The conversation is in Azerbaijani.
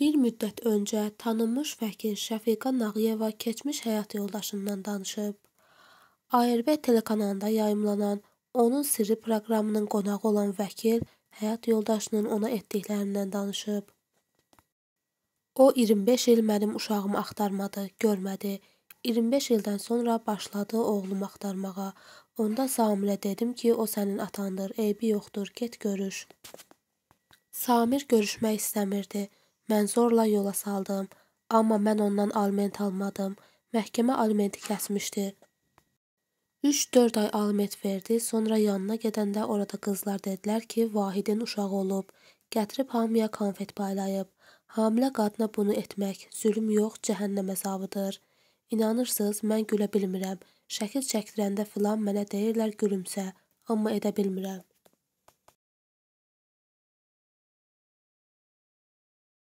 Bir müddət öncə tanınmış vəkil Şəfiqə Nağıyeva keçmiş həyat yoldaşından danışıb. ARB telekanalında yayımlanan Onun Sirri proqramının qonağı olan vəkil həyat yoldaşının ona etdiklərindən danışıb. O 25 il mənim uşağımı axtarmadı, görmədi. 25 ildən sonra başladı oğlumu axtarmağa. Onda Samilə dedim ki, o sənin atandır, eybi yoxdur, get görüş. Samir görüşmək istəmirdi. Mən zorla yola saldım, amma mən ondan aliment almadım. Məhkəmə alimenti kəsmişdi. 3-4 ay aliment verdi, sonra yanına gedəndə orada qızlar dedilər ki, Vahidin uşağı olub, gətirib hamıya konfet paylayıb. Hamilə qadına bunu etmək zülm yox, cəhənnəm əzabıdır. İnanırsınız, mən gülə bilmirəm. Şəkil çəkdirəndə filan mənə deyirlər gülümsə, amma edə bilmirəm.